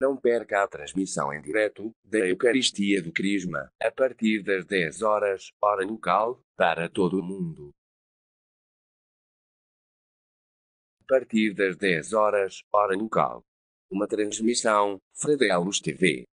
Não perca a transmissão em direto da Eucaristia do Crisma, a partir das 10 horas, hora local, para todo o mundo. A partir das 10 horas, hora local. Uma transmissão, Fredelos TV.